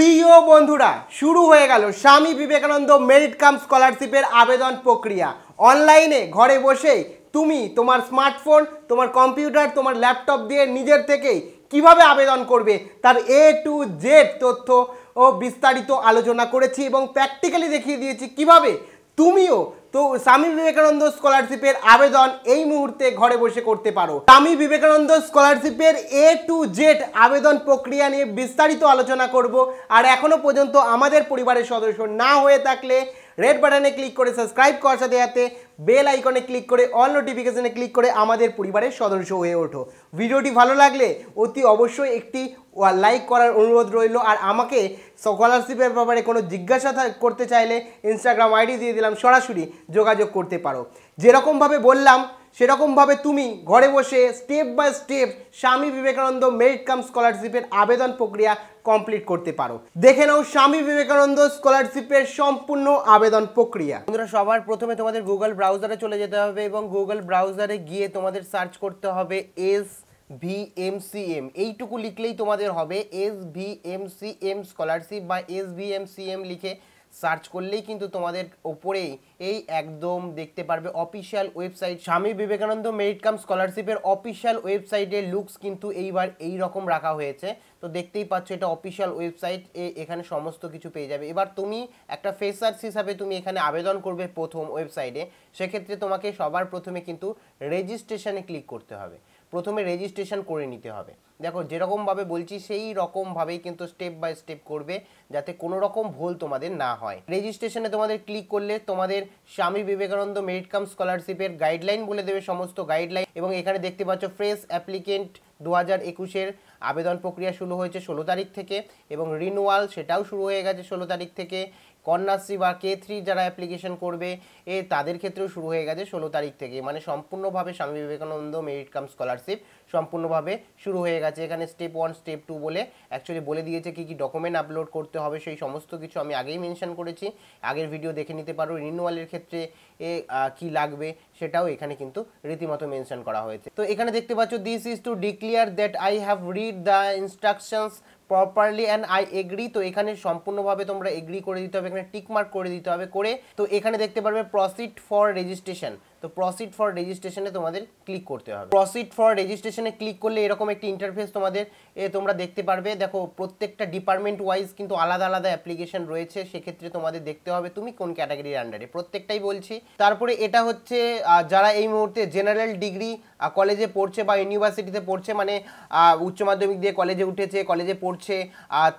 প্রিয় বন্ধুরা শুরু হয়ে গেল স্বামী বিবেকানন্দ মেরিট কাম স্কলারশিপের আবেদন প্রক্রিয়া অনলাইনে ঘরে বসে তুমি তোমার স্মার্টফোন তোমার কম্পিউটার তোমার ল্যাপটপ দিয়ে নিজের থেকেই কিভাবে আবেদন করবে তার এ টু জেড তথ্য ও বিস্তারিত আলোচনা করেছি এবং প্র্যাকটিক্যালি দেখিয়ে দিয়েছি কিভাবে তুমিও তো স্বামী বিবেকানন্দ স্কলারশিপের আবেদন এই মুহূর্তে ঘরে বসে করতে পারো স্বামী বিবেকানন্দ স্কলারশিপের এ টু জেড আবেদন প্রক্রিয়া নিয়ে বিস্তারিত আলোচনা করব আর এখনও পর্যন্ত আমাদের পরিবারের সদস্য না হয়ে থাকলে রেড বাটনে ক্লিক করে সাবস্ক্রাইব করার সাথে সাথে বেল আইকনে ক্লিক করে অল নোটিফিকেশনে ক্লিক করে আমাদের পরিবারের সদস্য হয়ে ওঠো ভিডিওটি ভালো লাগলে অতি অবশ্যই একটি লাইক করার অনুরোধ রইল আর আমাকে স্কলারশিপের ব্যাপারে কোনো জিজ্ঞাসা করতে চাইলে ইনস্টাগ্রাম আইডি দিয়ে দিলাম সরাসরি যোগাযোগ করতে পারো যেরকমভাবে বললাম সেরকমভাবে তুমি ঘরে বসে স্টেপ বাই স্টেপ স্বামী বিবেকানন্দ মেরিট কাম স্কলারশিপের আবেদন প্রক্রিয়া কমপ্লিট করতে পারো দেখে নাও স্বামী বিবেকানন্দ স্কলারশিপের সম্পূর্ণ আবেদন প্রক্রিয়া বন্ধুরা সবার প্রথমে তোমাদের গুগল ব্রাউজারে চলে যেতে হবে এবং গুগল ব্রাউজারে গিয়ে তোমাদের সার্চ করতে হবে S V M C M এইটুকু লিখলেই তোমাদের হবে এস স্কলারশিপ বা এস সি এম লিখে সার্চ করলেই কিন্তু তোমাদের ওপরেই এই একদম দেখতে পারবে অফিসিয়াল ওয়েবসাইট স্বামী বিবেকানন্দ মেরিট কাম স্কলারশিপের অফিসিয়াল ওয়েবসাইটের লুকস কিন্তু এইবার এই রকম রাখা হয়েছে তো দেখতেই পাচ্ছ এটা অফিসিয়াল ওয়েবসাইট এখানে সমস্ত কিছু পেয়ে যাবে এবার তুমি একটা ফ্রেশার্স হিসাবে তুমি এখানে আবেদন করবে প্রথম ওয়েবসাইটে সেক্ষেত্রে তোমাকে সবার প্রথমে কিন্তু রেজিস্ট্রেশনে ক্লিক করতে হবে প্রথমে রেজিস্ট্রেশন করে নিতে হবে দেখো যেরকমভাবে বলছি সেই রকমভাবেই কিন্তু স্টেপ বাই স্টেপ করবে যাতে কোনো রকম ভুল তোমাদের না হয় রেজিস্ট্রেশনে তোমাদের ক্লিক করলে তোমাদের স্বামী বিবেকানন্দ মেরিট কাম স্কলারশিপের গাইডলাইন বলে দেবে সমস্ত গাইডলাইন এবং এখানে দেখতে পাচ্ছ ফ্রেশ অ্যাপ্লিকেন্ট দু হাজার একুশের আবেদন প্রক্রিয়া শুরু হয়েছে ষোলো তারিখ থেকে এবং রিনুয়াল সেটাও শুরু হয়ে গেছে ষোলো তারিখ থেকে কন্যাশ্রী বা কে থ্রি যারা অ্যাপ্লিকেশন করবে এ তাদের ক্ষেত্রেও শুরু হয়ে গেছে ষোলো তারিখ থেকে মানে সম্পূর্ণভাবে স্বামী বিবেকানন্দ মেরিট কাম স্কলারশিপ সম্পূর্ণভাবে শুরু হয়ে গেছে এখানে স্টেপ ওয়ান স্টেপ টু বলে অ্যাকচুয়ালি বলে দিয়েছে কি কি ডকুমেন্ট আপলোড করতে হবে সেই সমস্ত কিছু আমি আগেই মেনশন করেছি আগের ভিডিও দেখে নিতে পারো রিনিউয়ালের ক্ষেত্রে এ কি লাগবে সেটাও এখানে কিন্তু রীতিমতো মেনশন করা হয়েছে তো এখানে দেখতে পাচ্ছ this is to declare that I have read the instructions properly and I agree তো এখানে সম্পূর্ণভাবে তোমরা এগ্রি করে দিতে হবে এখানে টিকমার্ক করে দিতে হবে করে তো এখানে দেখতে পারবে প্রসিড ফর রেজিস্ট্রেশন তো প্রসিড ফর রেজিস্ট্রেশনে তোমাদের ক্লিক করতে হবে প্রসিড ফর রেজিস্ট্রেশনে ক্লিক করলে এরকম একটি ইন্টারফেস তোমাদের এ তোমরা দেখতে পারবে দেখো প্রত্যেকটা ডিপার্টমেন্ট ওয়াইজ কিন্তু আলাদা আলাদা অ্যাপ্লিকেশন রয়েছে সেক্ষেত্রে তোমাদের দেখতে হবে তুমি কোন ক্যাটাগরির আন্ডারে প্রত্যেকটাই বলছি তারপরে এটা হচ্ছে যারা এই মুহূর্তে জেনারেল ডিগ্রি কলেজে পড়ছে বা ইউনিভার্সিটিতে পড়ছে মানে উচ্চ মাধ্যমিক দিয়ে কলেজে উঠেছে কলেজে পড়ছে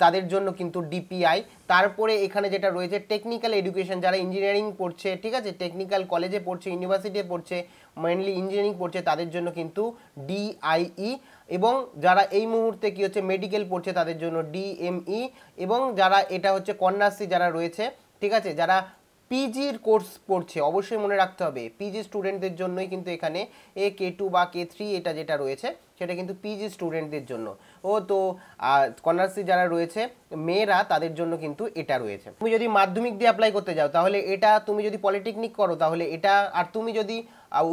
তাদের জন্য কিন্তু ডিপিআই তারপরে এখানে যেটা রয়েছে টেকনিক্যাল এডুকেশন যারা ইঞ্জিনিয়ারিং পড়ছে ঠিক আছে টেকনিক্যাল কলেজে পড়ছে ইউনিভার্সিটিতে পড়ছে মেনলি ইঞ্জিনিয়ারিং পড়ছে তাদের জন্য কিন্তু ডিআইই e এবং যারা এই মুহূর্তে কি হচ্ছে মেডিকেল পড়ছে তাদের জন্য ডিএমই e এবং যারা এটা হচ্ছে কন্যাশ্রী যারা রয়েছে ঠিক আছে যারা পিজির কোর্স পড়ছে অবশ্যই মনে রাখতে হবে পিজি স্টুডেন্টদের জন্যই কিন্তু এখানে এ কে টু বা কে থ্রি এটা যেটা রয়েছে সেটা কিন্তু পিজি স্টুডেন্টদের জন্য ও তো কন্যাশ্রী যারা রয়েছে মেয়েরা তাদের জন্য কিন্তু এটা রয়েছে তুমি যদি মাধ্যমিক দিয়ে অ্যাপ্লাই করতে যাও তাহলে এটা তুমি যদি পলিটেকনিক করো তাহলে এটা আর তুমি যদি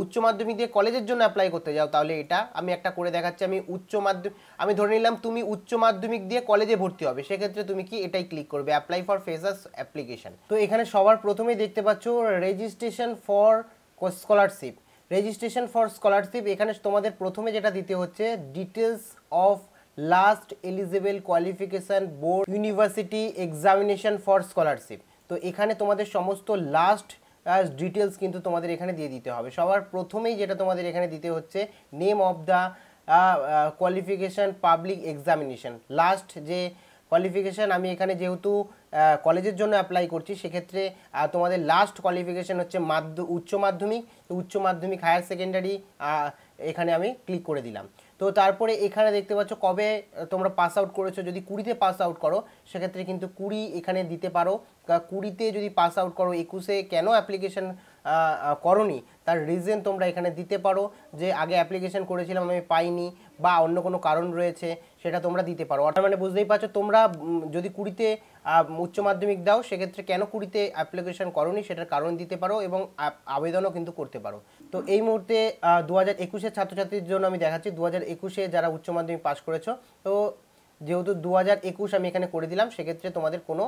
উচ্চ মাধ্যমিক দিয়ে কলেজের জন্য অ্যাপ্লাই করতে যাও তাহলে এটা আমি একটা করে দেখাচ্ছি আমি উচ্চ মাধ্যমিক আমি ধরে নিলাম তুমি উচ্চ মাধ্যমিক দিয়ে কলেজে ভর্তি হবে সেক্ষেত্রে তুমি কি এটাই ক্লিক করবে অ্যাপ্লাই ফর ফেসার্স অ্যাপ্লিকেশান তো এখানে সবার প্রথমেই দেখতে পাচ্ছ registration for scholarship registration for scholarship এখানে তোমাদের প্রথমে যেটা দিতে হচ্ছে details of last eligible qualification board university examination for scholarship তো এখানে তোমাদের সমস্ত লাস্ট ডিটেলস কিন্তু তোমাদের এখানে দিয়ে দিতে হবে সবার প্রথমেই যেটা তোমাদের এখানে দিতে হচ্ছে name of the qualification public examination last যে কোয়ালিফিকেশান আমি এখানে যেহেতু কলেজের জন্য অ্যাপ্লাই করছি সেক্ষেত্রে তোমাদের লাস্ট কোয়ালিফিকেশান হচ্ছে মাধ্য উচ্চ মাধ্যমিক উচ্চ মাধ্যমিক হায়ার সেকেন্ডারি এখানে আমি ক্লিক করে দিলাম তো তারপরে এখানে দেখতে পাচ্ছ কবে তোমরা পাস আউট করেছো যদি কুড়িতে পাস আউট করো সেক্ষেত্রে কিন্তু কুড়ি এখানে দিতে পারো কুড়িতে যদি পাস আউট করো একুশে কেন অ্যাপ্লিকেশন করি তার রিজন তোমরা এখানে দিতে পারো যে আগে অ্যাপ্লিকেশন করেছিলাম আমি পাইনি বা অন্য কোনো কারণ রয়েছে সেটা তোমরা দিতে পারো অর্থাৎ মানে বুঝতেই পারছো তোমরা যদি কুড়িতে উচ্চ মাধ্যমিক দাও সেক্ষেত্রে কেন কুড়িতে অ্যাপ্লিকেশন করি সেটার কারণ দিতে পারো এবং আবেদনও কিন্তু করতে পারো তো এই মুহূর্তে দু হাজার একুশের ছাত্রছাত্রীর জন্য আমি দেখাচ্ছি দু হাজার একুশে যারা উচ্চ মাধ্যমিক পাশ করেছো তো যেহেতু দু হাজার একুশ আমি এখানে করে দিলাম সেক্ষেত্রে তোমাদের কোনো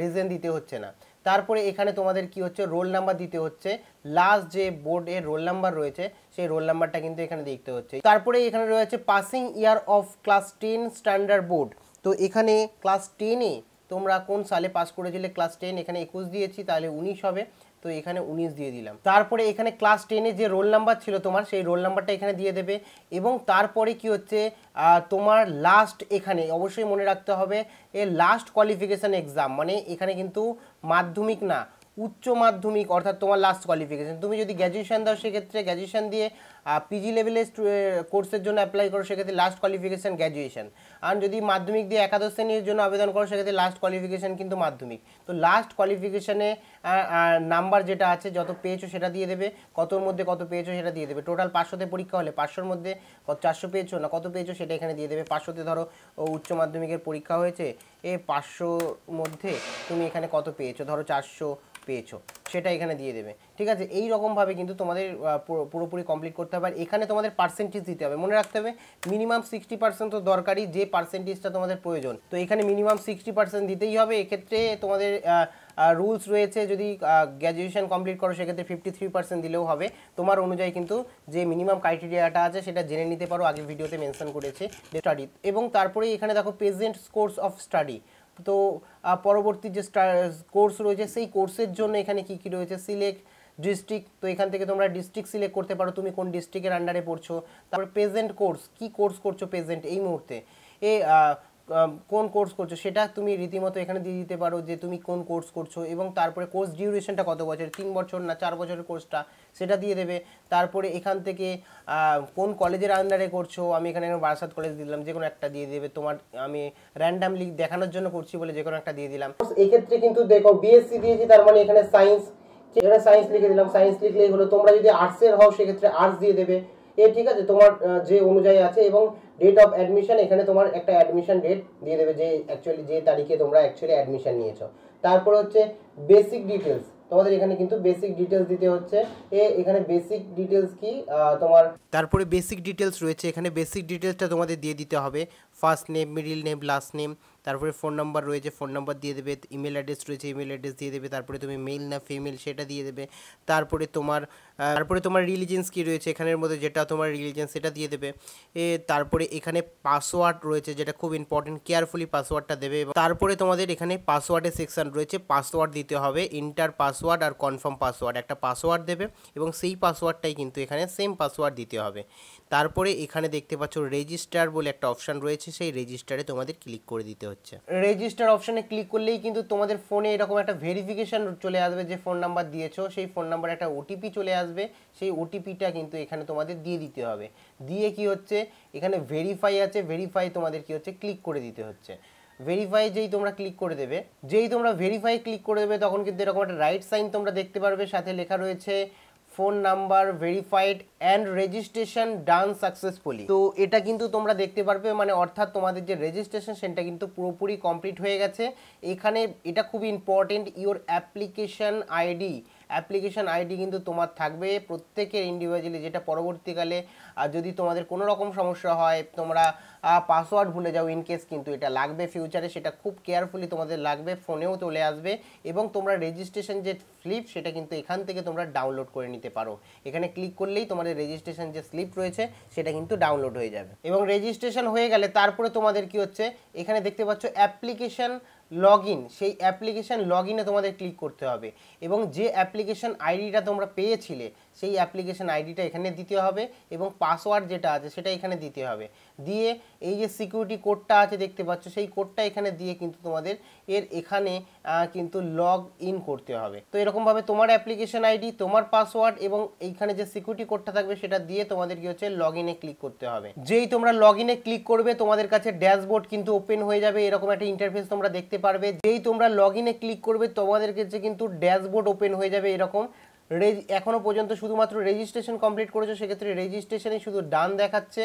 রিজন দিতে হচ্ছে না তারপরে এখানে তোমাদের কি হচ্ছে রোল নাম্বার দিতে হচ্ছে লাস্ট যে বোর্ডের রোল নাম্বার রয়েছে সেই রোল নাম্বারটা কিন্তু এখানে দেখতে হচ্ছে তারপরে এখানে রয়েছে passing year of class ten standard board তো এখানে ক্লাস টেনে তোমরা কোন সালে পাস করেছিলে ক্লাস টেন এখানে একুশ দিয়েছি তাহলে উনিশ হবে তো এখানে উনিশ দিয়ে দিলাম তারপরে এখানে ক্লাস টেনে যে রোল নাম্বার ছিল তোমার সেই রোল নাম্বারটা এখানে দিয়ে দেবে এবং তারপরে কি হচ্ছে তোমার লাস্ট এখানে অবশ্যই মনে রাখতে হবে এ লাস্ট কোয়ালিফিকেশান এক্সাম মানে এখানে কিন্তু মাধ্যমিক না উচ্চ মাধ্যমিক অর্থাৎ তোমার লাস্ট কোয়ালিফিকেশান তুমি যদি গ্র্যাজুয়েশান দাও সেক্ষেত্রে গ্র্যাজুয়েশান দিয়ে পিজি লেভেলের কোর্সের জন্য অ্যাপ্লাই করো সেক্ষেত্রে লাস্ট কোয়ালিফিকেশান গ্র্যাজুয়েশন আর যদি মাধ্যমিক দিয়ে একাদশ শ্রেণীর জন্য আবেদন করো সেক্ষেত্রে লাস্ট কোয়ালিফিকেশান কিন্তু মাধ্যমিক তো লাস্ট কোয়ালিফিকেশানে নাম্বার যেটা আছে যত পেয়েছো সেটা দিয়ে দেবে কতর মধ্যে কত পেয়েছো সেটা দিয়ে দেবে টোটাল পাঁচশোতে পরীক্ষা হলে পাঁচশোর মধ্যে কত চারশো পেয়েছো না কত পেয়েছো সেটা এখানে দিয়ে দেবে পাঁচশোতে ধরো উচ্চ মাধ্যমিকের পরীক্ষা হয়েছে এ পাঁচশোর মধ্যে তুমি এখানে কত পেয়েছো ধরো চারশো পেয়েছো সেটা এখানে দিয়ে দেবে ঠিক আছে এই রকমভাবে কিন্তু তোমাদের পুরোপুরি কমপ্লিট করতে হবে আর এখানে তোমাদের পার্সেন্টেজ দিতে হবে মনে রাখতে হবে মিনিমাম সিক্সটি পার্সেন্ট তো দরকারই যে পার্সেন্টেজটা তোমাদের প্রয়োজন তো এখানে মিনিমাম সিক্সটি পার্সেন্ট দিতেই হবে এক্ষেত্রে তোমাদের রুলস রয়েছে যদি গ্র্যাজুয়েশন কমপ্লিট করো সেক্ষেত্রে ফিফটি থ্রি পার্সেন্ট দিলেও হবে তোমার অনুযায়ী কিন্তু যে মিনিমাম ক্রাইটেরিয়াটা আছে সেটা জেনে নিতে পারো আগে ভিডিওতে মেনশন করেছে স্টাডি এবং তারপরে এখানে দেখো প্রেজেন্ট স্কোর্স অফ স্টাডি তো পরবর্তী যে কোর্স রয়েছে সেই কোর্সের জন্য এখানে কি কি রয়েছে সিলেক্ট ডিস্ট্রিক্ট তো এখান থেকে তোমরা ডিস্ট্রিক্ট সিলেক্ট করতে পারো তুমি কোন ডিস্ট্রিক্টের আন্ডারে পড়ছো তারপর প্রেজেন্ট কোর্স কি কোর্স করছো প্রেজেন্ট এই মুহূর্তে এ কোন কোর্স করছো সেটা তুমি রীতিমতো এখানে দিয়ে দিতে পারো যে তুমি কোন কোর্স করছো এবং তারপরে কোর্স ডিউরেশনটা কত বছর তিন বছর না চার বছরের কোর্সটা সেটা দিয়ে দেবে তারপরে এখান থেকে কোন কলেজের আন্ডারে করছো আমি এখানে বারাসাত কলেজ দিলাম যে কোনো একটা দিয়ে দেবে তোমার আমি র্যান্ডামলি দেখানোর জন্য করছি বলে যে কোনো একটা দিয়ে দিলাম এক্ষেত্রে কিন্তু দেখো বিএসসি দিয়েছি তার মানে এখানে সায়েন্স এখানে সায়েন্স লিখে দিলাম সায়েন্স লিখলে হলো তোমরা যদি আর্টসের হও সেক্ষেত্রে আর্টস দিয়ে দেবে এ ঠিক আছে তোমার যে অনুযায়ী আছে এবং ডেট অফ অ্যাডমিশন এখানে তোমার একটা অ্যাডমিশন ডেট দিয়ে দেবে যে অ্যাকচুয়ালি যে তারিখে তোমরা অ্যাকচুয়ালি অ্যাডমিশন নিয়েছো তারপর হচ্ছে বেসিক ডিটেলস তোমাদের এখানে কিন্তু বেসিক ডিটেলস দিতে হচ্ছে এ এখানে বেসিক ডিটেলস কি তোমার তারপরে বেসিক ডিটেলস রয়েছে এখানে বেসিক ডিটেলসটা তোমাদের দিয়ে দিতে হবে first name middle name last name তারপরে ফোন নাম্বার রয়েছে ফোন নাম্বার দিয়ে দেবে ইমেল অ্যাড্রেস রয়েছে ইমেল অ্যাড্রেস দিয়ে দেবে তারপরে তুমি মেল না ফিমেল সেটা দিয়ে দেবে তারপরে তোমার তারপরে তোমার রিলিজেন্স কী রয়েছে এখানের মধ্যে যেটা তোমার রিলিজেন্স সেটা দিয়ে দেবে এ তারপরে এখানে পাসওয়ার্ড রয়েছে যেটা খুব ইম্পর্টেন্ট কেয়ারফুলি পাসওয়ার্ডটা দেবে তারপরে তোমাদের এখানে পাসওয়ার্ডের সেকশান রয়েছে পাসওয়ার্ড দিতে হবে ইন্টার পাসওয়ার্ড আর কনফার্ম পাসওয়ার্ড একটা পাসওয়ার্ড দেবে এবং সেই পাসওয়ার্ডটাই কিন্তু এখানে সেম পাসওয়ার্ড দিতে হবে তারপরে এখানে দেখতে পাচ্ছ রেজিস্টার বলে একটা অপশান রয়েছে সেই রেজিস্টারে তোমাদের ক্লিক করে দিতে হচ্ছে রেজিস্টার অপশানে ক্লিক করলেই কিন্তু তোমাদের ফোনে এরকম একটা ভেরিফিকেশান চলে আসবে যে ফোন নাম্বার দিয়েছো সেই ফোন নাম্বারে একটা ওটিপি চলে আসবে সেই ওটিপিটা কিন্তু এখানে তোমাদের দিয়ে দিতে হবে দিয়ে কি হচ্ছে এখানে ভেরিফাই আছে ভেরিফাই তোমাদের কি হচ্ছে ক্লিক করে দিতে হচ্ছে ভেরিফাই যেই তোমরা ক্লিক করে দেবে যেই তোমরা ভেরিফাই ক্লিক করে দেবে তখন কিন্তু এরকম একটা রাইট সাইন তোমরা দেখতে পারবে সাথে লেখা রয়েছে phone number verified and registration done successfully তো এটা কিন্তু তোমরা দেখতে পারবে মানে অর্থাৎ তোমাদের যে রেজিস্ট্রেশন সেটা কিন্তু পুরোপুরি কমপ্লিট হয়ে গেছে এখানে এটা খুব important your application ID application ID কিন্তু তোমার থাকবে প্রত্যেকের ইন্ডিভিজুয়ালি যেটা পরবর্তীকালে আর যদি তোমাদের কোনো রকম সমস্যা হয় তোমরা পাসওয়ার্ড ভুলে যাও ইনকেস কিন্তু এটা লাগবে ফিউচারে সেটা খুব কেয়ারফুলি তোমাদের লাগবে ফোনেও চলে আসবে এবং তোমরা রেজিস্ট্রেশন যে স্লিপ সেটা কিন্তু এখান থেকে তোমরা ডাউনলোড করে নিতে পারো এখানে ক্লিক করলেই তোমাদের রেজিস্ট্রেশন যে স্লিপ রয়েছে সেটা কিন্তু ডাউনলোড হয়ে যাবে এবং রেজিস্ট্রেশন হয়ে গেলে তারপরে তোমাদের কি হচ্ছে এখানে দেখতে পাচ্ছ অ্যাপ্লিকেশন লগ সেই অ্যাপ্লিকেশান লগ তোমাদের ক্লিক করতে হবে এবং যে অ্যাপ্লিকেশান আইডিটা তোমরা পেয়েছিলে সেই অ্যাপ্লিকেশন আইডিটা এখানে দিতে হবে এবং পাসওয়ার্ড যেটা আছে সেটা এখানে দিতে হবে দিয়ে এই যে সিকিউরিটি কোডটা আছে দেখতে পাচ্ছ সেই কোডটা এখানে দিয়ে কিন্তু তোমাদের এর এখানে কিন্তু লগ ইন করতে হবে তো এরকমভাবে তোমার অ্যাপ্লিকেশন আইডি তোমার পাসওয়ার্ড এবং এইখানে যে সিকিউরিটি কোডটা থাকবে সেটা দিয়ে তোমাদের কি হচ্ছে লগ ইনে ক্লিক করতে হবে যেই তোমরা লগ ইনে ক্লিক করবে তোমাদের কাছে ড্যাশবোর্ড কিন্তু ওপেন হয়ে যাবে এরকম একটা ইন্টারফেস তোমরা দেখতে পারবে যেই তোমরা লগ ইনে ক্লিক করবে তোমাদের কাছে কিন্তু ড্যাশবোর্ড ওপেন হয়ে যাবে এরকম এখনও পর্যন্ত শুধুমাত্র রেজিস্ট্রেশন কমপ্লিট করেছো সেক্ষেত্রে রেজিস্ট্রেশনে শুধু ডান দেখাচ্ছে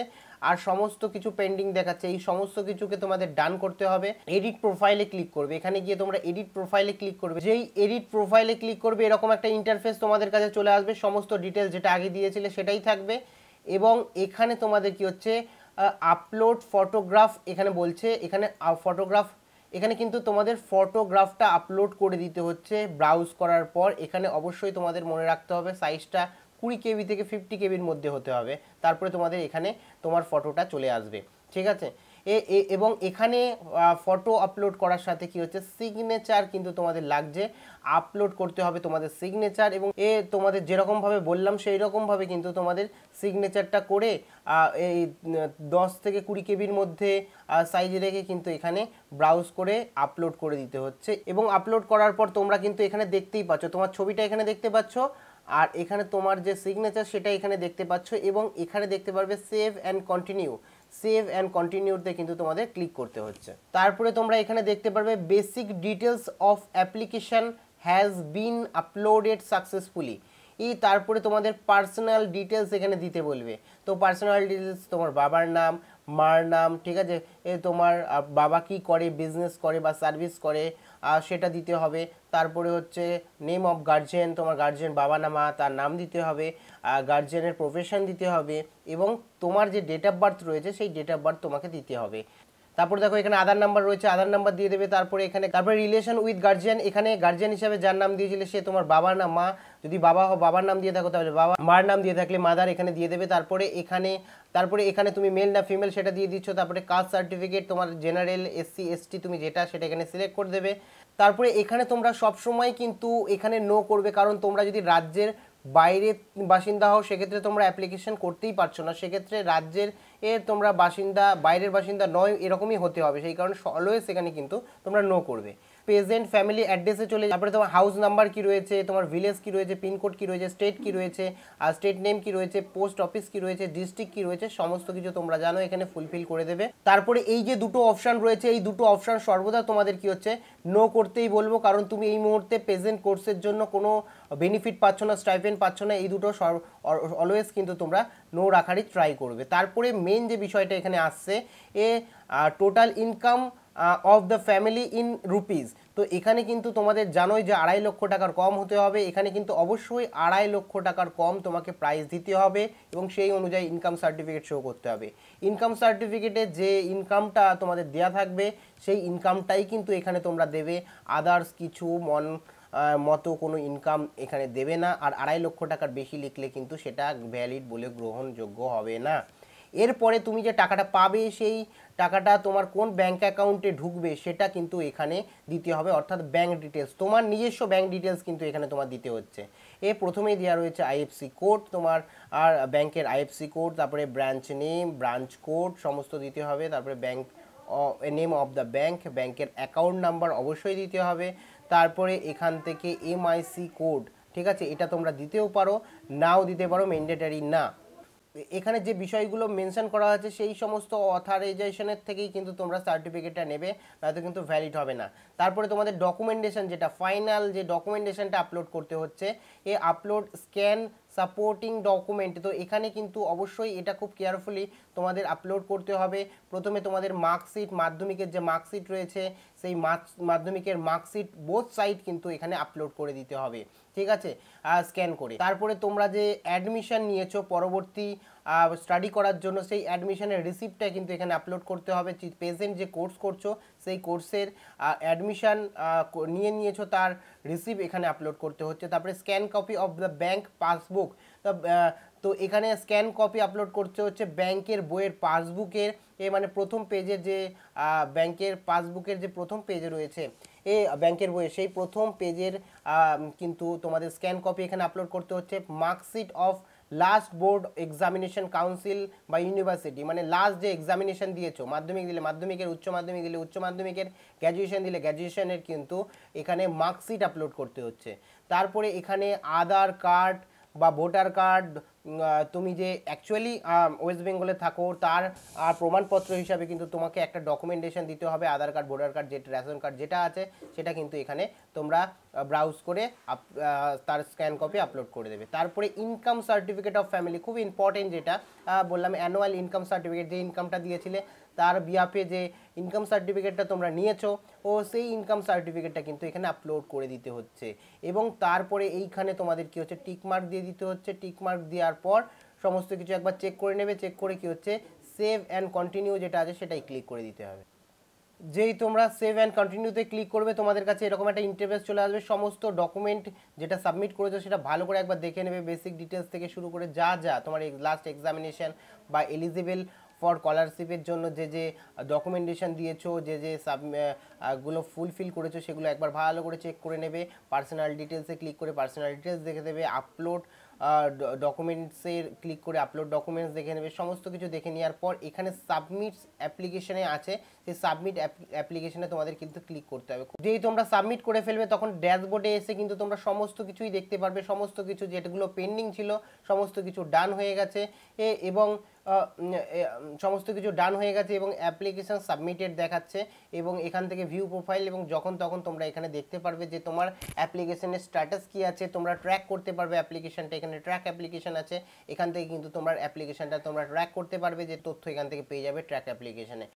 আর সমস্ত কিছু পেন্ডিং দেখাচ্ছে এই সমস্ত কিছুকে তোমাদের ডান করতে হবে এডিট প্রোফাইলে ক্লিক করবে এখানে গিয়ে তোমরা এডিট প্রোফাইলে ক্লিক করবে যেই এডিট প্রোফাইলে ক্লিক করবে এরকম একটা ইন্টারফেস তোমাদের কাছে চলে আসবে সমস্ত ডিটেল যেটা আগে দিয়েছিলে সেটাই থাকবে এবং এখানে তোমাদের কি হচ্ছে আপলোড ফটোগ্রাফ এখানে বলছে এখানে ফটোগ্রাফ এখানে কিন্তু তোমাদের ফটোগ্রাফটা আপলোড করে দিতে হচ্ছে ব্রাউজ করার পর এখানে অবশ্যই তোমাদের মনে রাখতে হবে সাইজটা কুড়ি কেবি থেকে ফিফটি কেবির মধ্যে হতে হবে তারপরে তোমাদের এখানে তোমার ফটোটা চলে আসবে ঠিক আছে এবং এখানে ফটো আপলোড করার সাথে কি হচ্ছে সিগনেচার কিন্তু তোমাদের লাগছে আপলোড করতে হবে তোমাদের সিগনেচার এবং এ তোমাদের যেরকমভাবে বললাম সেই রকমভাবে কিন্তু তোমাদের সিগনেচারটা করে এই দশ থেকে কুড়ি কেবির মধ্যে সাইজ রেখে কিন্তু এখানে ব্রাউজ করে আপলোড করে দিতে হচ্ছে এবং আপলোড করার পর তোমরা কিন্তু এখানে দেখতেই পাচ্ছ তোমার ছবিটা এখানে দেখতে পাচ্ছ আর এখানে তোমার যে সিগনেচার সেটা এখানে দেখতে পাচ্ছ এবং এখানে দেখতে পারবে save and continue save and কন্টিনিউতে কিন্তু তোমাদের ক্লিক করতে হচ্ছে তারপরে তোমরা এখানে দেখতে পারবে basic details of application has been uploaded successfully ই তারপরে তোমাদের পার্সোনাল ডিটেলস এখানে দিতে বলবে তো পার্সোনাল ডিটেলস তোমার বাবার নাম মার নাম ঠিক আছে তোমার বাবা কি করে বিজনেস করে বা সার্ভিস করে সেটা দিতে হবে তারপরে হচ্ছে নেম অফ গার্জেন তোমার গার্জেন বাবা না মা তার নাম দিতে হবে গার্জেনের প্রফেশন দিতে হবে এবং তোমার যে ডেট অফ বার্থ রয়েছে সেই ডেট অফ বার্থ তোমাকে দিতে হবে তারপর দেখো এখানে আধার নাম্বার রয়েছে আধার নাম্বার দিয়ে দেবে তারপরে এখানে তারপরে রিলেশন উইথ গার্জিয়ান এখানে গার্জিয়ান হিসাবে যার নাম দিয়েছিলে সে তোমার বাবা না মা যদি বাবা হো বাবার নাম দিয়ে থাকো তাহলে বাবা মার নাম দিয়ে থাকলে মাদার এখানে দিয়ে দেবে তারপরে এখানে তারপরে এখানে তুমি মেল না ফিমেল সেটা দিয়ে দিচ্ছ তারপরে কাস্ট সার্টিফিকেট তোমার জেনারেল এসসি এসটি তুমি যেটা সেটা এখানে সিলেক্ট করে দেবে তারপরে এখানে তোমরা সবসময় কিন্তু এখানে নো করবে কারণ তোমরা যদি রাজ্যের বাইরে বাসিন্দা হও সেক্ষেত্রে তোমরা অ্যাপ্লিকেশন করতেই পারছো না সেক্ষেত্রে রাজ্যের এ তোমরা বাসিন্দা বাইরের বাসিন্দা নয় এরকমই হতে হবে সেই কারণে অলওয়েজ সেখানে কিন্তু তোমরা নো করবে প্রেজেন্ট ফ্যামিলি অ্যাড্রেসে চলে তারপরে তোমার হাউস নাম্বার কি রয়েছে তোমার ভিলেজ কি রয়েছে পিনকোড কি রয়েছে স্টেট কি রয়েছে আর স্টেট নেম কি রয়েছে পোস্ট অফিস কি রয়েছে ডিস্ট্রিক্ট কি রয়েছে সমস্ত কিছু তোমরা জানো এখানে ফুলফিল করে দেবে তারপরে এই যে দুটো অপশান রয়েছে এই দুটো অপশান সর্বদা তোমাদের কি হচ্ছে নো করতেই বলবো কারণ তুমি এই মুহূর্তে প্রেজেন্ট কোর্সের জন্য কোনো বেনিফিট পাচ্ছ না স্টাইপেন্ড পাচ্ছ না এই দুটো অলওয়েজ কিন্তু তোমরা নো রাখারই ট্রাই করবে তারপরে মেন যে বিষয়টা এখানে আসছে a total income of the family in rupees তো এখানে কিন্তু তোমাদের জানোই যে আড়াই লক্ষ টাকার কম হতে হবে এখানে কিন্তু অবশ্যই আড়াই লক্ষ টাকার কম তোমাকে প্রাইস দিতে হবে এবং সেই অনুযায়ী ইনকাম সার্টিফিকেট শো করতে হবে ইনকাম সার্টিফিকেটে যে ইনকামটা তোমাদের দেয়া থাকবে সেই ইনকামটাই কিন্তু এখানে তোমরা দেবে আদার্স কিছু মন মতো কোনো ইনকাম এখানে দেবে না আর আড়াই লক্ষ টাকার বেশি লিখলে কিন্তু সেটা ভ্যালিড বলে গ্রহণযোগ্য হবে না এরপরে তুমি যে টাকাটা পাবে সেই টাকাটা তোমার কোন ব্যাঙ্ক অ্যাকাউন্টে ঢুকবে সেটা কিন্তু এখানে দিতে হবে অর্থাৎ ব্যাঙ্ক ডিটেলস তোমার নিজস্ব ব্যাঙ্ক ডিটেলস কিন্তু এখানে তোমার দিতে হচ্ছে এ প্রথমেই দেওয়া রয়েছে আইএফসি কোড তোমার আর ব্যাংকের আইএফসি কোড তারপরে ব্রাঞ্চ নেম ব্রাঞ্চ কোড সমস্ত দিতে হবে তারপরে bank name of the bank ব্যাঙ্কের অ্যাকাউন্ট নাম্বার অবশ্যই দিতে হবে তারপরে এখান থেকে এমআইসি কোড ঠিক আছে এটা তোমরা দিতেও পারো নাও দিতে পারো ম্যান্ডেটারি না এখানে যে বিষয়গুলো মেনশন করা হয়েছে সেই সমস্ত অথারাইজেশনের থেকেই কিন্তু তোমরা সার্টিফিকেটটা নেবে নয়তো কিন্তু ভ্যালিড হবে না তারপরে তোমাদের ডকুমেন্টেশন যেটা ফাইনাল যে ডকুমেন্টেশনটা আপলোড করতে হচ্ছে এই আপলোড স্ক্যান সাপোর্টিং ডকুমেন্ট তো এখানে কিন্তু অবশ্যই এটা খুব কেয়ারফুলি তোমাদের আপলোড করতে হবে প্রথমে তোমাদের মার্কশিট মাধ্যমিকের যে মার্কশিট রয়েছে সেই মাধ্যমিকের মার্কশিট বোথ সাইট কিন্তু এখানে আপলোড করে দিতে হবে ঠিক আছে স্ক্যান করে তারপরে তোমরা যে অ্যাডমিশন নিয়েছো পরবর্তী স্টাডি করার জন্য সেই অ্যাডমিশনের রিসিপ্টটা কিন্তু এখানে আপলোড করতে হবে প্রেজেন্ট যে কোর্স করছো সেই কোর্সের অ্যাডমিশান নিয়ে নিয়েছো তার রিসিভ এখানে আপলোড করতে হচ্ছে তারপরে scan copy of the bank passbook তো এখানে স্ক্যান কপি আপলোড করতে হচ্ছে ব্যাংকের বইয়ের পাসবুকের এ মানে প্রথম পেজের যে ব্যাংকের পাসবুকের যে প্রথম পেজে রয়েছে এ ব্যাংকের বইয়ে সেই প্রথম পেজের কিন্তু তোমাদের স্ক্যান কপি এখানে আপলোড করতে হচ্ছে marksheet of last board examination council বা ইউনিভার্সিটি মানে লাস্ট যে এক্সামিনেশন দিয়েছো মাধ্যমিক দিলে মাধ্যমিকের উচ্চ মাধ্যমিক দিলে উচ্চ মাধ্যমিকের গ্র্যাজুয়েশন দিলে গ্র্যাজুয়েশনের কিন্তু এখানে মার্কশিট আপলোড করতে হচ্ছে তারপরে এখানে আধার কার্ড বা ভোটার কার্ড তুমি যে অ্যাকচুয়ালি ওয়েস্ট বেঙ্গলে থাকো তার আর প্রমাণপত্র হিসাবে কিন্তু তোমাকে একটা ডকুমেন্টেশন দিতে হবে আধার কার্ড ভোটার কার্ড যেটা রেশন কার্ড যেটা আছে সেটা কিন্তু এখানে তোমরা ব্রাউজ করে তার স্ক্যান কপি আপলোড করে দেবে তারপরে ইনকাম সার্টিফিকেট অফ ফ্যামিলি খুব ইম্পর্টেন্ট যেটা বললাম অ্যানুয়াল ইনকাম সার্টিফিকেট যে ইনকামটা দিয়েছিলে তার বিয়াপে যে ইনকাম সার্টিফিকেটটা তোমরা নিয়েছো ও সেই ইনকাম সার্টিফিকেটটা কিন্তু এখানে আপলোড করে দিতে হচ্ছে এবং তারপরে এইখানে তোমাদের কী হচ্ছে টিকমার্ক দিয়ে দিতে হচ্ছে টিকমার্ক দেওয়ার পর সমস্ত কিছু একবার চেক করে নেবে চেক করে কী হচ্ছে সেভ অ্যান্ড কন্টিনিউ যেটা আছে সেটাই ক্লিক করে দিতে হবে যেই তোমরা সেভ অ্যান্ড কন্টিনিউতে ক্লিক করবে তোমাদের কাছে এরকম একটা ইন্টারভেস চলে আসবে সমস্ত ডকুমেন্ট যেটা সাবমিট করেছো সেটা ভালো করে একবার দেখে নেবে বেসিক ডিটেলস থেকে শুরু করে যা যা তোমার লাস্ট এক্সামিনেশান বা এলিজিবেল ফর স্কলারশিপের জন্য যে যে ডকুমেন্টেশন দিয়েছো যে যে সাব গুলো ফুলফিল করেছো সেগুলো একবার ভালো করে চেক করে নেবে পার্সোনাল ডিটেলসে ক্লিক করে পার্সোনাল ডিটেলস দেখে দেবে আপলোড ডকুমেন্টসের ক্লিক করে আপলোড ডকুমেন্টস দেখে নেবে সমস্ত কিছু দেখে নেওয়ার পর এখানে সাবমিট অ্যাপ্লিকেশনে আছে সেই সাবমিট অ্যাপ্লিকেশনে তোমাদের কিন্তু ক্লিক করতে হবে যেই তোমরা সাবমিট করে ফেলবে তখন ড্যাশবোর্ডে এসে কিন্তু তোমরা সমস্ত কিছুই দেখতে পারবে সমস্ত কিছু যেগুলো পেন্ডিং ছিল সমস্ত কিছু ডান হয়ে গেছে এবং সমস্ত কিছু ডান হয়ে গেছে এবং অ্যাপ্লিকেশান সাবমিটেড দেখাচ্ছে এবং এখান থেকে ভিউ প্রোফাইল এবং যখন তখন তোমরা এখানে দেখতে পারবে যে তোমার অ্যাপ্লিকেশনের স্ট্যাটাস কী আছে তোমরা ট্র্যাক করতে পারবে অ্যাপ্লিকেশানটা এখানে ট্র্যাক অ্যাপ্লিকেশান আছে এখান থেকে কিন্তু তোমার অ্যাপ্লিকেশানটা তোমরা ট্র্যাক করতে পারবে যে তথ্য এখান থেকে পেয়ে যাবে ট্র্যাক অ্যাপ্লিকেশানে